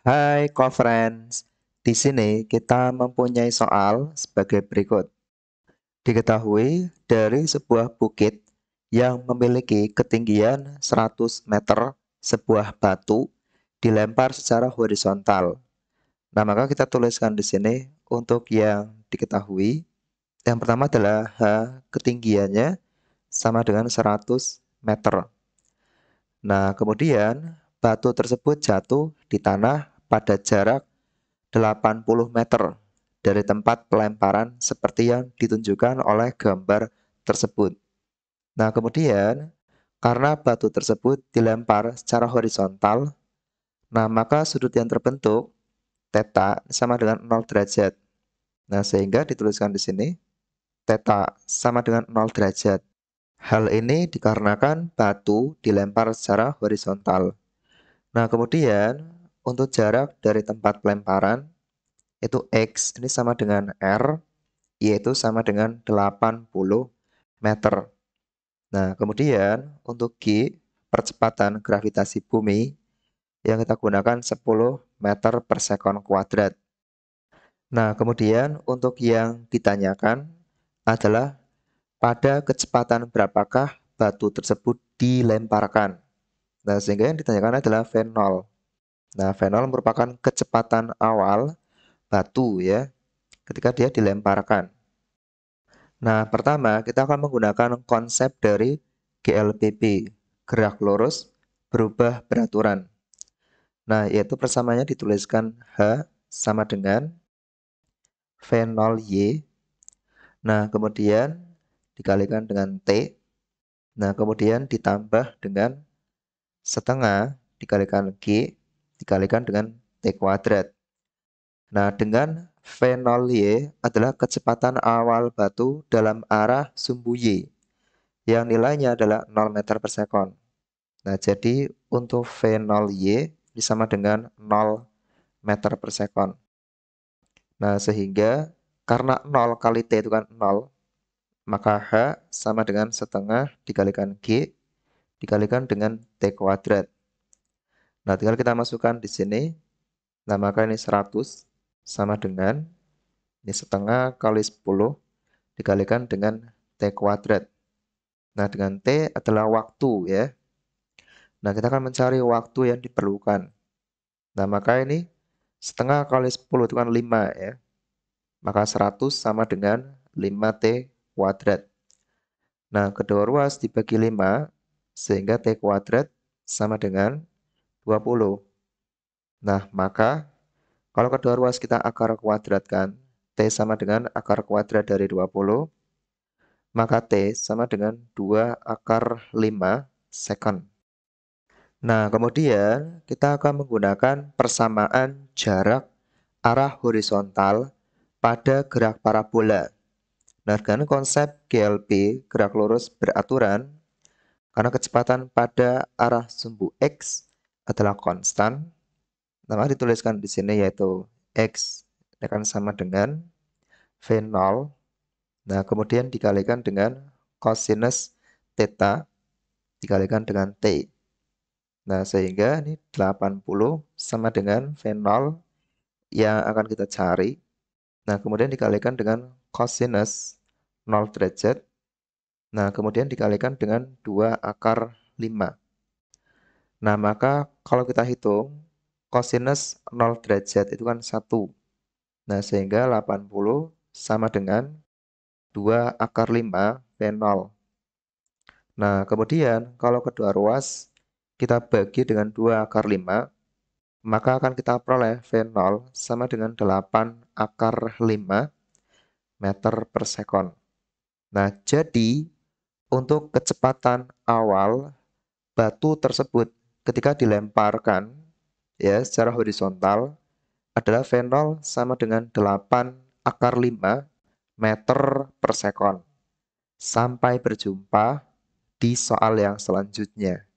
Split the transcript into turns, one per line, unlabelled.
Hai co-friends, di sini kita mempunyai soal sebagai berikut. Diketahui dari sebuah bukit yang memiliki ketinggian 100 meter sebuah batu dilempar secara horizontal. Nah, maka kita tuliskan di sini untuk yang diketahui. Yang pertama adalah H ketinggiannya sama dengan 100 meter. Nah, kemudian batu tersebut jatuh di tanah pada jarak 80 meter dari tempat pelemparan seperti yang ditunjukkan oleh gambar tersebut. Nah, kemudian karena batu tersebut dilempar secara horizontal, nah maka sudut yang terbentuk teta sama dengan 0 derajat. Nah, sehingga dituliskan di sini teta sama dengan 0 derajat. Hal ini dikarenakan batu dilempar secara horizontal. Nah, kemudian untuk jarak dari tempat pelemparan itu X ini sama dengan R yaitu sama dengan 80 meter. Nah, kemudian untuk G percepatan gravitasi bumi yang kita gunakan 10 meter per sekon kuadrat. Nah, kemudian untuk yang ditanyakan adalah pada kecepatan berapakah batu tersebut dilemparkan. Nah, sehingga yang ditanyakan adalah V0. Nah, fenol merupakan kecepatan awal batu ya ketika dia dilemparkan. Nah, pertama kita akan menggunakan konsep dari GLPP, gerak lurus berubah beraturan. Nah, yaitu persamaannya dituliskan H sama dengan fenol Y. Nah, kemudian dikalikan dengan T. Nah, kemudian ditambah dengan setengah dikalikan G dikalikan dengan T kuadrat. Nah, dengan v 0 Y adalah kecepatan awal batu dalam arah sumbu Y yang nilainya adalah 0 meter per second. Nah, jadi untuk V0 Y ini sama dengan 0 meter per second. Nah, sehingga karena 0 kali T itu kan 0, maka H sama dengan setengah dikalikan G dikalikan dengan T kuadrat. Nah, tinggal kita masukkan di sini. Nah, maka ini 100 sama dengan ini setengah kali 10 dikalikan dengan T kuadrat. Nah, dengan T adalah waktu ya. Nah, kita akan mencari waktu yang diperlukan. Nah, maka ini setengah kali 10 itu kan 5 ya. Maka 100 sama dengan 5T kuadrat. Nah, kedua ruas dibagi 5 sehingga T kuadrat sama dengan 20. Nah, maka kalau kedua ruas kita akar kuadratkan, T sama dengan akar kuadrat dari 20, maka T sama dengan 2 akar 5 second. Nah, kemudian kita akan menggunakan persamaan jarak arah horizontal pada gerak parabola. Nah, dengan konsep GLP, gerak lurus beraturan, karena kecepatan pada arah sumbu X adalah konstan maka dituliskan di sini yaitu X akan sama dengan V0 nah kemudian dikalikan dengan cosinus theta dikalikan dengan T nah sehingga ini 80 sama dengan V0 yang akan kita cari nah kemudian dikalikan dengan cosinus 0 derajat Nah, kemudian dikalikan dengan 2 akar 5. Nah, maka kalau kita hitung kosinus 0 derajat itu kan 1. Nah, sehingga 80 sama dengan 2 akar 5 V0. Nah, kemudian kalau kedua ruas kita bagi dengan 2 akar 5, maka akan kita peroleh V0 sama dengan 8 akar 5 meter per sekon. Nah, jadi untuk kecepatan awal, batu tersebut ketika dilemparkan ya secara horizontal adalah V0 sama dengan 8 akar 5 meter per sekon. Sampai berjumpa di soal yang selanjutnya.